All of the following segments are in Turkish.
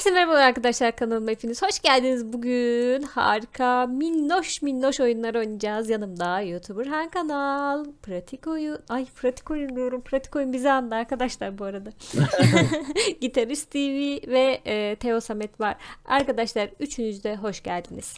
Herkese merhabalar arkadaşlar kanalıma hepiniz hoş geldiniz. Bugün harika minnoş minnoş oyunlar oynayacağız. Yanımda YouTuber Han Kanal, Pratik Oyun, ay Pratik Oyun diyorum. Pratik Oyun bizi andı arkadaşlar bu arada. Gitarist TV ve e, Teo Samet var. Arkadaşlar üçünüz de hoş geldiniz.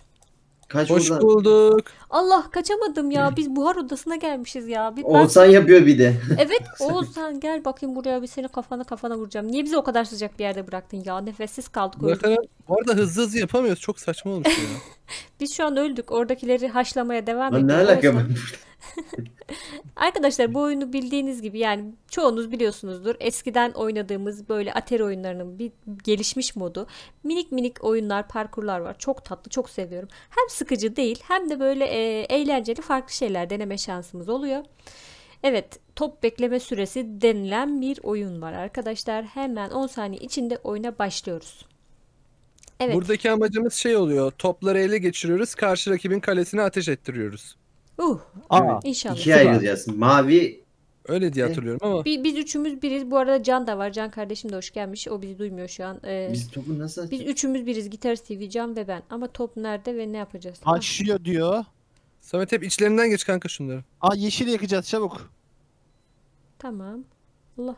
Kaç Hoş buradan. bulduk. Allah kaçamadım ya. Biz buhar odasına gelmişiz ya. Bir, ben... yapıyor bir de. Evet Oğuzhan gel bakayım buraya bir seni kafana kafana vuracağım. Niye bizi o kadar sıcak bir yerde bıraktın ya? Nefessiz kaldık. öldük. bu arada hızlı hızlı yapamıyoruz. Çok saçma olmuş ya. Biz şu an öldük. Oradakileri haşlamaya devam Lan ne ediyoruz. alaka ben burada? Arkadaşlar bu oyunu bildiğiniz gibi yani çoğunuz biliyorsunuzdur. Eskiden oynadığımız böyle Atari oyunlarının bir gelişmiş modu. Minik minik oyunlar, parkurlar var. Çok tatlı, çok seviyorum. Hem sıkıcı değil hem de böyle e, eğlenceli farklı şeyler deneme şansımız oluyor. Evet, top bekleme süresi denilen bir oyun var arkadaşlar. Hemen 10 saniye içinde oyuna başlıyoruz. Evet. Buradaki amacımız şey oluyor. Topları ele geçiriyoruz. Karşı rakibin kalesine ateş ettiriyoruz. Uh. Aa, İnşallah. İkiye ayrılacağız. Mavi Öyle diye ee, hatırlıyorum ama. Bi- Biz üçümüz biriz. Bu arada Can da var. Can kardeşim de hoş gelmiş. O bizi duymuyor şu an. Ee, biz topu nasıl biz üçümüz biriz. Gitar TV, Can ve ben. Ama top nerede ve ne yapacağız? Açıyor diyor. Samet hep içlerinden geç kanka şunları. Aa yeşil yakacağız çabuk. Tamam. Allah.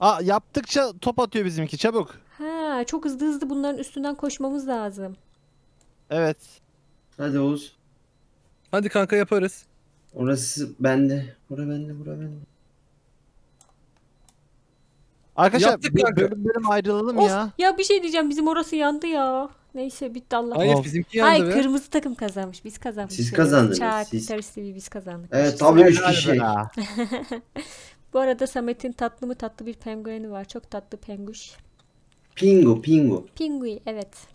Aa yaptıkça top atıyor bizimki çabuk. Ha, çok hızlı hızlı bunların üstünden koşmamız lazım. Evet. Hadi Oğuz. Hadi kanka yaparız. Orası bende. Bura bende, bura bende. Arkadaşlar Yaptık kanka. bölüm bölüm ayrılalım Of ya. ya bir şey diyeceğim bizim orası yandı ya. Neyse bitti Allah. Hayır Of. bizimki yandı Hayır be. kırmızı takım kazanmış. Biz kazanmış. Siz kazandınız, Çağat, siz. Gitarist TV biz kazandık. Evet tabii 3 kişi. Bu arada Samet'in tatlı mı tatlı bir pengueni var. Çok tatlı penguş. Pingo pingo. Pingu, evet.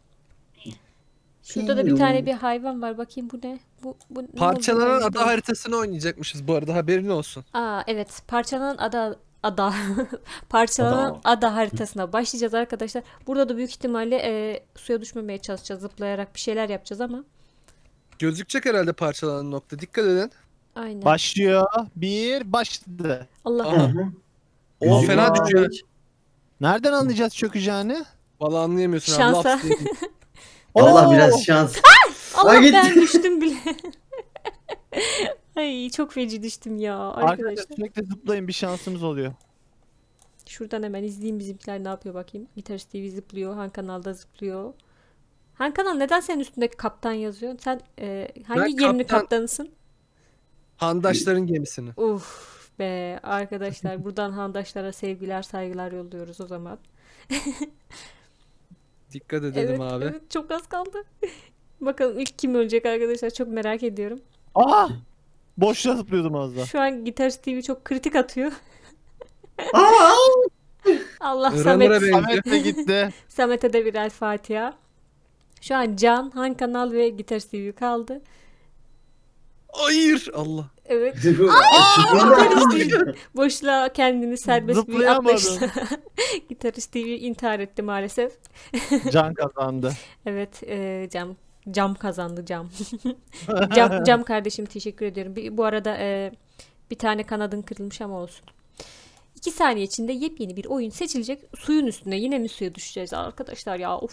Şurada da bir tane bir hayvan var. Bakayım bu ne? Bu, bu ne Parçalanan ada haritasını oynayacakmışız bu arada haberin olsun. Aa evet. Parçalanan ada ada parçalanan ada. ada haritasına başlayacağız arkadaşlar. Burada da büyük ihtimalle e, suya düşmemeye çalışacağız. Zıplayarak bir şeyler yapacağız ama. Gözükecek herhalde parçalanan nokta. Dikkat edin. Aynen. Başlıyor. Bir başladı. Allah Allah. O fena düşüyor. Nereden anlayacağız çökeceğini? Vallahi anlayamıyorsun Şansa. Allah biraz şans. Ah! Allah ben düştüm bile. Ay çok feci düştüm ya Arkadaşlar arkadaşlar. zıplayın bir şansımız oluyor. Şuradan hemen izleyeyim bizimkiler ne yapıyor bakayım. Gitarist TV zıplıyor. Han kanalda zıplıyor. Han kanal neden senin üstünde kaptan yazıyor? Sen e, hangi Ben geminin kaptan- kaptanısın? Handaşların gemisini. Uf be arkadaşlar buradan handaşlara sevgiler saygılar yolluyoruz o zaman. Dikkat edelim evet, abi. Evet, çok az kaldı. Bakalım ilk kim ölecek arkadaşlar çok merak ediyorum. Aa! Boşluğa zıplıyordum az daha. Şu an Gitar TV çok kritik atıyor. Aa! Allah Rana Samet. de gitti. Samet'e de birer Fatiha. Şu an Can, Han Kanal ve Gitar TV kaldı. Hayır Allah. Evet. Gitarist boşluğa kendini serbest bir atlayışla. Gitarist TV intihar etti maalesef. can kazandı. Evet e, Cam. Cam kazandı Cam. cam, cam kardeşim teşekkür ediyorum. Bir, bu arada e, bir tane kanadın kırılmış ama olsun. İki saniye içinde yepyeni bir oyun seçilecek. Suyun üstüne yine mi suya düşeceğiz arkadaşlar ya of.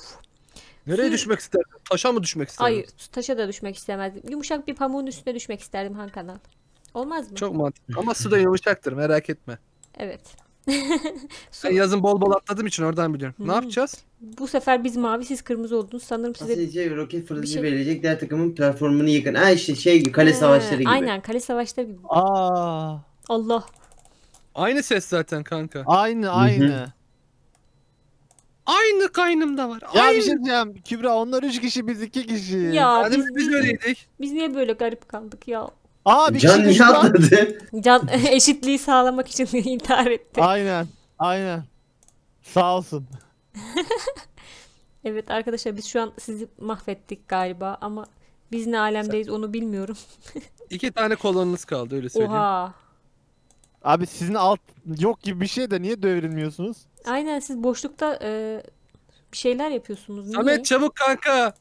Nereye Suyun... düşmek isterdin? Taşa mı düşmek isterdin? Hayır taşa da düşmek istemezdim. Yumuşak bir pamuğun üstüne düşmek isterdim Han Kanal. Olmaz mı? Çok mantıklı. Ama su da yumuşaktır merak etme. Evet. ben yazın bol bol atladığım için oradan biliyorum. Hmm. Ne yapacağız? Bu sefer biz mavi siz kırmızı oldunuz. Sanırım size Asilce roket fırıncı şey... verecek diğer takımın performunu yıkın. Ha işte şey gibi kale ee, savaşları gibi. Aynen kale savaşları gibi. Aa. Allah. Aynı ses zaten kanka. Aynı aynı. Aynı kaynımda var. Ya aynı. bir şey diyeceğim. Kübra onlar üç kişi biz iki kişi. Ya Hadi biz, biz, biz öyleydik. Biz niye böyle garip kaldık ya? Aa bir Can niye kişi düştü Can eşitliği sağlamak için intihar etti. Aynen. Aynen. Sağ olsun. Evet arkadaşlar biz şu an sizi mahvettik galiba ama biz ne alemdeyiz onu bilmiyorum. İki tane kolonunuz kaldı öyle söyleyeyim. Oha. Abi sizin alt yok gibi bir şey de niye devrilmiyorsunuz? Aynen siz boşlukta e, bir şeyler yapıyorsunuz. Niye? Samet çabuk kanka.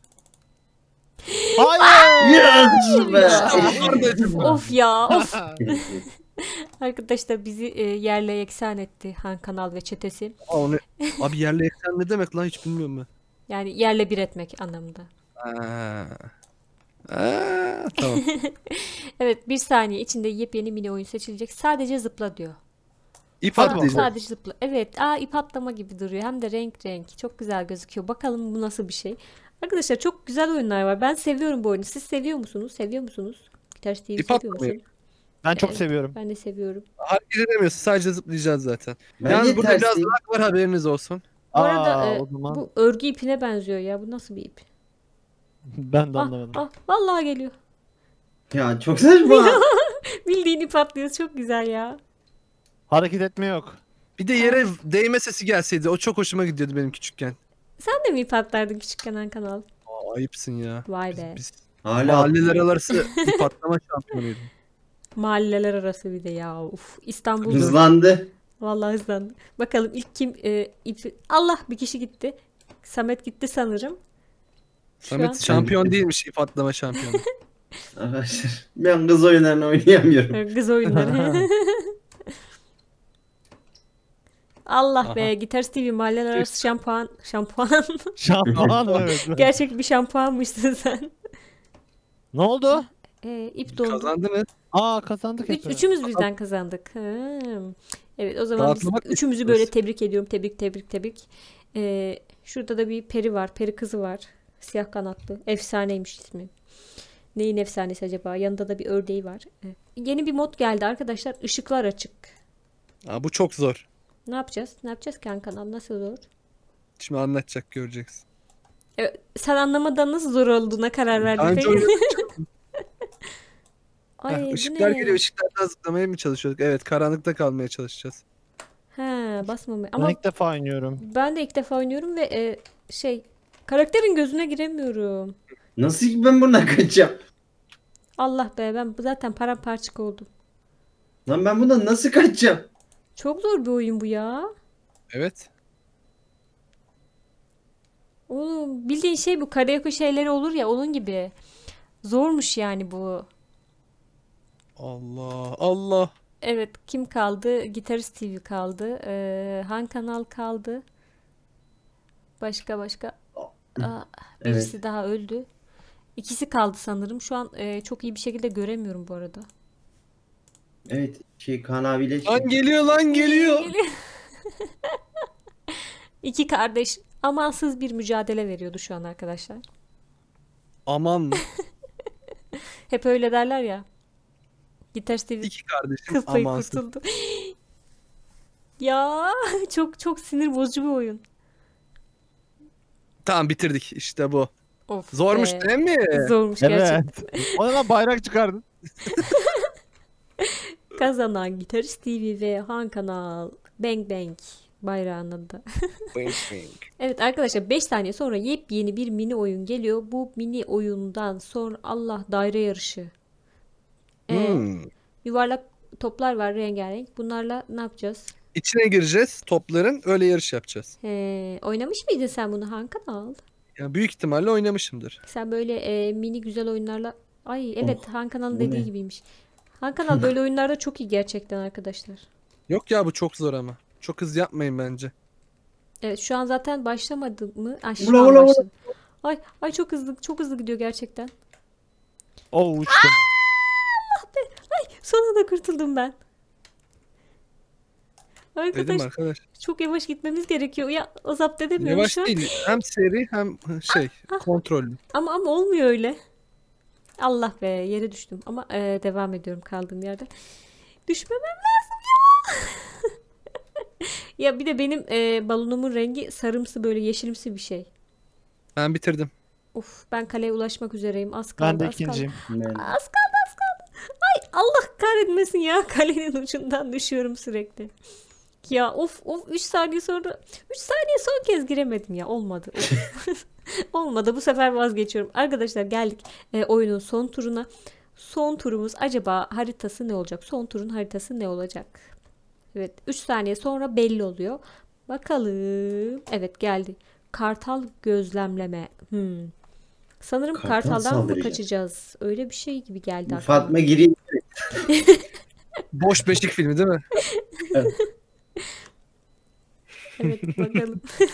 Hayır. yes be. of ya of. Arkadaş da bizi e, yerle yeksan etti Han Kanal ve çetesi. Aa, onu... Abi yerle yeksan ne demek lan hiç bilmiyorum ben. Yani yerle bir etmek anlamında. Aa. tamam. evet bir saniye içinde yepyeni mini oyun seçilecek. Sadece zıpla diyor. İp atlama. Sadece zıpla. Evet. Aa ip atlama gibi duruyor. Hem de renk renk. Çok güzel gözüküyor. Bakalım bu nasıl bir şey. Arkadaşlar çok güzel oyunlar var. Ben seviyorum bu oyunu. Siz seviyor musunuz? Seviyor musunuz? Gitar TV İp seviyor musun? Ben yani, çok seviyorum. Ben de seviyorum. Hareket edemiyorsun. Sadece zıplayacağız zaten. Bence Yalnız burada biraz değil. var haberiniz olsun. Bu Aa, e, bu örgü ipine benziyor ya. Bu nasıl bir ip? ben de ah, anlamadım. Ah, ah, vallahi geliyor. Ya çok saçma. Bildiğin ip atlıyoruz. Çok güzel ya. Hareket etme yok. Bir de yere değme sesi gelseydi o çok hoşuma gidiyordu benim küçükken. Sen de mi ip atlardın küçükken Hakan abi? ayıpsın ya. Vay be. Biz, biz Hala mahalleler arası ip atlama şampiyonuydum. Mahalleler arası bir de ya. Uf, İstanbul'da. Hızlandı. Vallahi hızlandı. Bakalım ilk kim e, ip... Allah bir kişi gitti. Samet gitti sanırım. Şu Samet an... şampiyon değilmiş ip atlama şampiyonu. Arkadaşlar ben kız oyunlarını oynayamıyorum. Kız oyunları. Allah Aha. be Gitar TV mahalleler arası şampuan. Şampuan. şampuan evet. Gerçek bir şampuanmışsın sen. Ne oldu? E, ip doldu. Kazandınız. Aa kazandık. Üç, üçümüz birden kazandık. Ha. Evet o zaman biz, üçümüzü böyle tebrik ediyorum. Tebrik tebrik tebrik. Ee, şurada da bir peri var. Peri kızı var. Siyah kanatlı. Efsaneymiş ismi. Neyin efsanesi acaba? Yanında da bir ördeği var. Ee, yeni bir mod geldi arkadaşlar. Işıklar açık. Aa, bu çok zor. Ne yapacağız? Ne yapacağız ki kanal? Nasıl olur? Şimdi anlatacak göreceksin. Evet, sen anlamadan nasıl zor olduğuna karar verdin. Anca ah, Ay, Heh, ışıklar ne? geliyor. Işıklardan zıplamaya mı çalışıyoruz? Evet karanlıkta kalmaya çalışacağız. He basmamaya. Ama Ben ilk defa oynuyorum. ben de ilk defa oynuyorum ve e, şey karakterin gözüne giremiyorum. Nasıl ki ben bundan kaçacağım? Allah be ben zaten paramparçık oldum. Lan ben bundan nasıl kaçacağım? Çok zor bir oyun bu ya. Evet. Oğlum bildiğin şey bu karaoke şeyleri olur ya onun gibi. Zormuş yani bu. Allah Allah. Evet kim kaldı? Gitarist TV kaldı. Ee, hangi kanal kaldı? Başka başka. Aa, birisi evet. daha öldü. İkisi kaldı sanırım. Şu an e, çok iyi bir şekilde göremiyorum bu arada. Evet şey Kaan abiyle Lan geliyor lan geliyor. İki kardeş amansız bir mücadele veriyordu şu an arkadaşlar. Aman Hep öyle derler ya. Gitar TV İki kardeşim kısayı amansız. kurtuldu. ya çok çok sinir bozucu bir oyun. Tamam bitirdik işte bu. Of Zormuş be. değil mi? Zormuş gerçekten. Evet. Ona bayrak çıkardın. Kazanan Gitarist TV ve Han Kanal Bang Bang bayrağının da. evet arkadaşlar 5 saniye sonra yepyeni bir mini oyun geliyor. Bu mini oyundan sonra Allah daire yarışı. Ee, hmm. Yuvarlak toplar var rengarenk. Bunlarla ne yapacağız? İçine gireceğiz topların öyle yarış yapacağız. Ee, oynamış mıydın sen bunu Hankan al? Ya büyük ihtimalle oynamışımdır. Sen böyle e, mini güzel oyunlarla Ay evet oh, Han Kanal'ın dediği ne? gibiymiş. Hakan abi böyle oyunlarda çok iyi gerçekten arkadaşlar. Yok ya bu çok zor ama. Çok hızlı yapmayın bence. Evet şu an zaten başlamadı mı? Ay, Ula, ula, ula. Ay, ay çok hızlı çok hızlı gidiyor gerçekten. Oh uçtum. Sonra da kurtuldum ben. Arkadaş, arkadaş. çok yavaş gitmemiz gerekiyor. Ya azap edemiyorum Yavaş değil. Hem seri hem ah, şey ah. kontrollü. Ama ama olmuyor öyle. Allah be yere düştüm ama e, devam ediyorum kaldığım yerde. Düşmemem lazım ya. ya bir de benim e, balonumun rengi sarımsı böyle yeşilimsi bir şey. Ben bitirdim. Of ben kaleye ulaşmak üzereyim. Az kaldı. Ben de az ikinciyim. Az kaldı az kaldı. Ay Allah kahretmesin ya kalenin ucundan düşüyorum sürekli ya of of 3 saniye sonra 3 saniye son kez giremedim ya olmadı. olmadı bu sefer vazgeçiyorum. Arkadaşlar geldik e, oyunun son turuna. Son turumuz acaba haritası ne olacak? Son turun haritası ne olacak? Evet 3 saniye sonra belli oluyor. Bakalım. Evet geldi. Kartal gözlemleme. Hmm. Sanırım Kartal Kartal'dan mı kaçacağız? Öyle bir şey gibi geldi Fatma gireyim. Boş Beşik filmi değil mi? evet. Evet bakalım.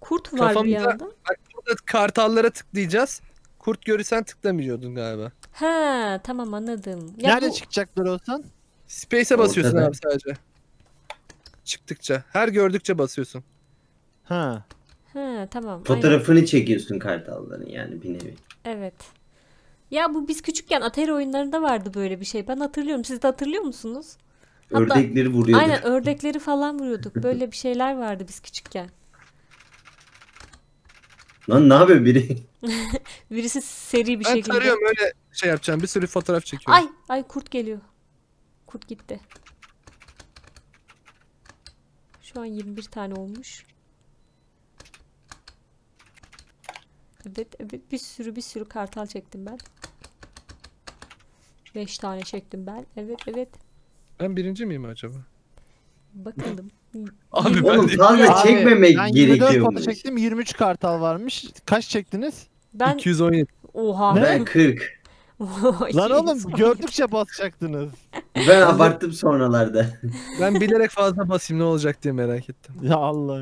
Kurt var Kafamda, bir yanda. burada kartallara tıklayacağız. Kurt görürsen tıklamıyordun galiba. Ha tamam anladım. Ya Nerede bu... çıkacaklar olsan? Space'e basıyorsun abi sadece. Çıktıkça. Her gördükçe basıyorsun. Ha. Ha tamam. Fotoğrafını aynen. çekiyorsun kartalların yani bir nevi. Evet. Ya bu biz küçükken Atari oyunlarında vardı böyle bir şey. Ben hatırlıyorum. Siz de hatırlıyor musunuz? Hatta, ördekleri vuruyorduk. Aynen ördekleri falan vuruyorduk. Böyle bir şeyler vardı biz küçükken. Lan ne yapıyor biri? Birisi seri bir ben şekilde. Ben tarıyorum öyle şey yapacağım. Bir sürü fotoğraf çekiyorum. Ay ay kurt geliyor. Kurt gitti. Şu an 21 tane olmuş. Evet, evet bir sürü bir sürü kartal çektim ben. 5 tane çektim ben. Evet evet. Ben birinci miyim acaba? Bakalım. Abi ben Oğlum de... fazla Abi, çekmemek ben 24 gerekiyormuş. çektim 23 kartal varmış. Kaç çektiniz? Ben 217. Oha. Ne? Ben 40. Lan oğlum gördükçe basacaktınız. Ben abarttım sonralarda. Ben bilerek fazla basayım ne olacak diye merak ettim. Ya Allah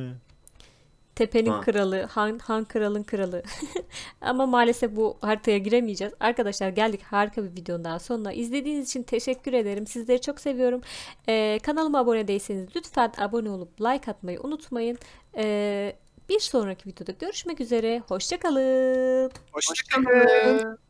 Tepenin ha. kralı, han, han kralın kralı. Ama maalesef bu haritaya giremeyeceğiz. Arkadaşlar geldik harika bir videonun daha sonuna. İzlediğiniz için teşekkür ederim. Sizleri çok seviyorum. Ee, kanalıma abone değilseniz lütfen abone olup like atmayı unutmayın. Ee, bir sonraki videoda görüşmek üzere. Hoşçakalın. Hoşçakalın. Hoşçakalın.